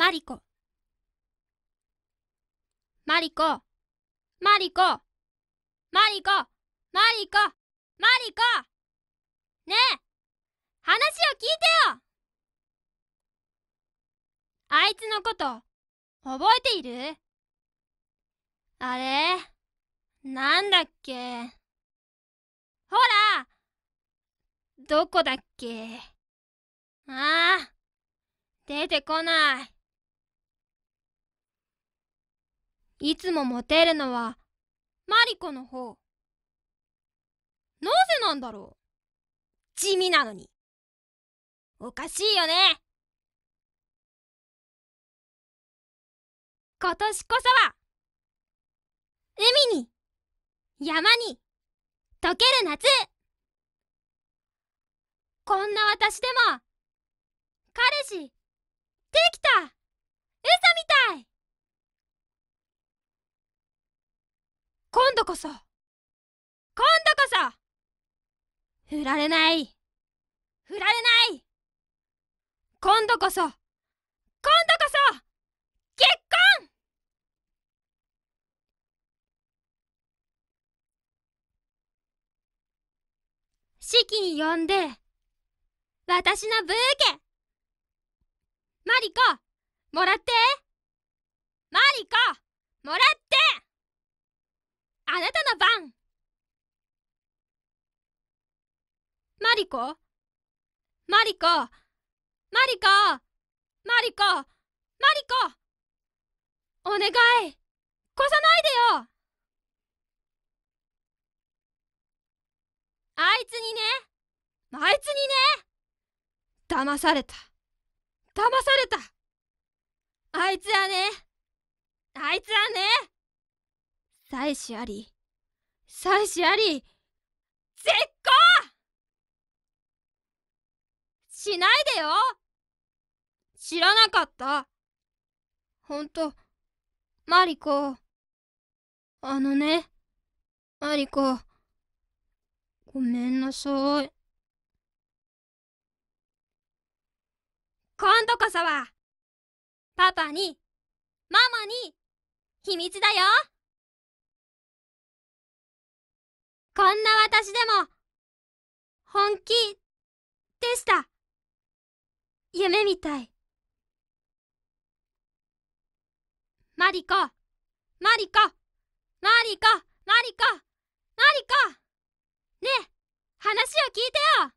マリコマリコマリコマリコマリコマリコねえ話を聞いてよあいつのこと覚えているあれなんだっけほらどこだっけああ出てこない。いつもモテるのはマリコの方なぜなんだろう地味なのにおかしいよね今年こそは海に山に溶ける夏こんな私でも彼氏できた今度こそ今度こそ振られない振られない今度こそ今度こそ結婚式に呼んで私のブーケマリコもらってマリコもらってマリコマリコマリコマリコマリコお願い越さないでよあいつにねあいつにね騙された騙されたあいつはねあいつはね妻子あり妻子あり絶対しないでよ知らなかった。ほんと、マリコ。あのね、マリコ。ごめんなさい。今度こそは、パパに、ママに、秘密だよこんな私でも、本気、でした。夢みたいマリコマリコマリコマリコマリコねえ話を聞いてよ